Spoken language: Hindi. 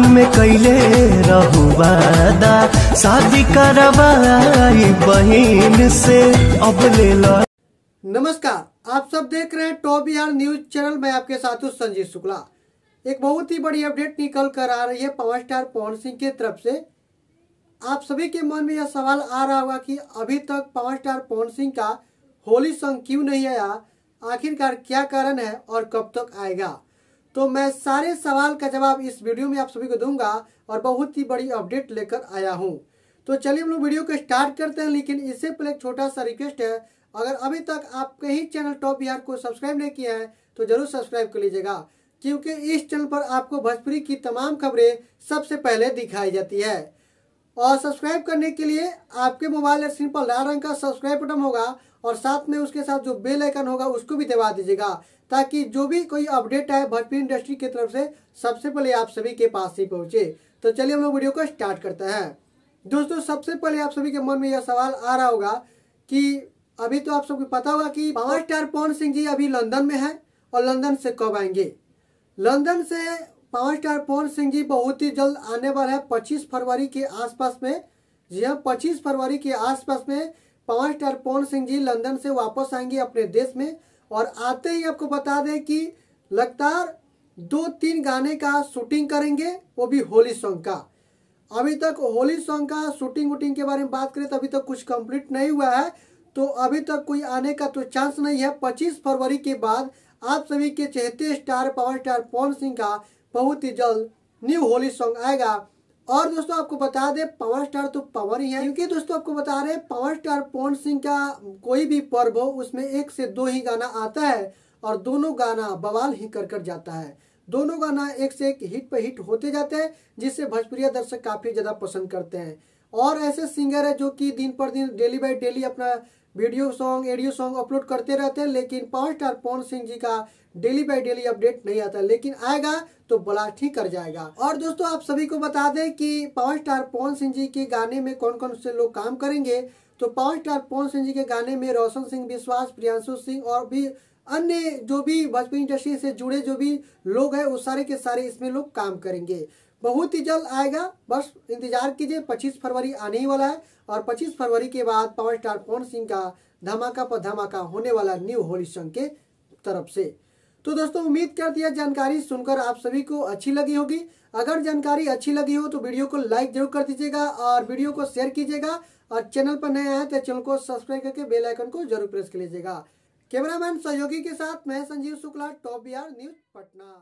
सावन में कैले वादा शादी करवाई बहन से अब ले नमस्कार आप सब देख रहे हैं टॉप यार न्यूज चैनल में आपके साथ हूँ संजीव शुक्ला एक बहुत ही बड़ी अपडेट निकल कर आ रही है पवन स्टार पवन सिंह की तरफ से आप सभी के मन में यह सवाल आ रहा होगा कि अभी तक पवन स्टार पवन सिंह का होली सॉन्ग क्यों नहीं आया आखिरकार क्या कारण है और कब तक आएगा तो मैं सारे सवाल का जवाब इस वीडियो में आप सभी को दूंगा और बहुत ही बड़ी अपडेट लेकर आया हूँ तो चलिए हम लोग वीडियो को स्टार्ट करते हैं लेकिन इससे पहले एक छोटा सा रिक्वेस्ट है अगर अभी तक आप कहीं चैनल टॉप बिहार को सब्सक्राइब नहीं किया है तो जरूर सब्सक्राइब कर लीजिएगा क्योंकि इस चैनल पर आपको भोजपुरी की तमाम खबरें सबसे पहले दिखाई जाती है और सब्सक्राइब करने के लिए आपके मोबाइल में सिंपल लाल रंग का सब्सक्राइब बटन होगा और साथ में उसके साथ जो बेल आइकन होगा उसको भी दबा दीजिएगा ताकि जो भी कोई अपडेट आए भरपी इंडस्ट्री की तरफ से सबसे पहले आप सभी के पास ही पहुंचे तो चलिए हम लोग वीडियो को स्टार्ट करते हैं दोस्तों सबसे पहले आप सभी के मन में यह सवाल आ रहा होगा कि अभी तो आप सबको पता होगा कि पावर हाँ। स्टार पवन सिंह जी अभी लंदन में है और लंदन से कब आएंगे लंदन से पावर स्टार पवन सिंह जी बहुत ही जल्द आने वाला है पच्चीस फरवरी के आसपास में जी हाँ पच्चीस फरवरी के आसपास में power star Pawan Singh ji London से वापस आएंगे अपने देश में और आते ही आपको बता दें कि लगातार दो तीन गाने का शूटिंग करेंगे वो भी होली सॉन्ग का अभी तक होली सॉन्ग का शूटिंग वूटिंग के बारे में बात करें तो अभी तक कुछ कंप्लीट नहीं हुआ है तो अभी तक कोई आने का तो चांस नहीं है 25 फरवरी के बाद आप सभी के चेहते star power star Pawan Singh का बहुत ही जल्द न्यू होली सॉन्ग आएगा और दोस्तों आपको बता दें पावर स्टार तो पावर ही है क्योंकि दोस्तों आपको बता रहे पावर स्टार पवन सिंह का कोई भी पर्व हो उसमें एक से दो ही गाना आता है और दोनों गाना बवाल ही कर कर जाता है दोनों गाना एक से एक हिट पर हिट होते जाते हैं जिससे भोजपुरी दर्शक काफी ज्यादा पसंद करते हैं और ऐसे सिंगर है जो कि दिन पर दिन डेली बाय डेली अपना video song audio song upload करते रहते हैं लेकिन पावर स्टार पवन सिंह जी का डेली बाय डेली अपडेट नहीं आता लेकिन आएगा तो ब्लास्ट ही कर जाएगा और दोस्तों आप सभी को बता दें कि पावर स्टार पवन सिंह जी के गाने में कौन कौन से लोग काम करेंगे तो पावर स्टार पवन सिंह जी के गाने में रोशन सिंह विश्वास प्रियांशु सिंह और भी अन्य जो भी भोजपुरी इंडस्ट्री से जुड़े जो भी लोग हैं वो सारे के सारे इसमें लोग काम करेंगे बहुत ही जल्द आएगा बस इंतजार कीजिए 25 फरवरी आने ही वाला है और 25 फरवरी के बाद पावर स्टार पवन सिंह का धमाका पर धमाका होने वाला न्यू होली संघ के तरफ से तो दोस्तों उम्मीद करती है जानकारी सुनकर आप सभी को अच्छी लगी होगी अगर जानकारी अच्छी लगी हो तो वीडियो को लाइक जरूर कर दीजिएगा और वीडियो को शेयर कीजिएगा और चैनल पर नए आए तो चैनल को सब्सक्राइब करके बेल आइकन को जरूर प्रेस कर लीजिएगा कैमरामैन सहयोगी के साथ मैं संजीव शुक्ला टॉप बिहार न्यूज पटना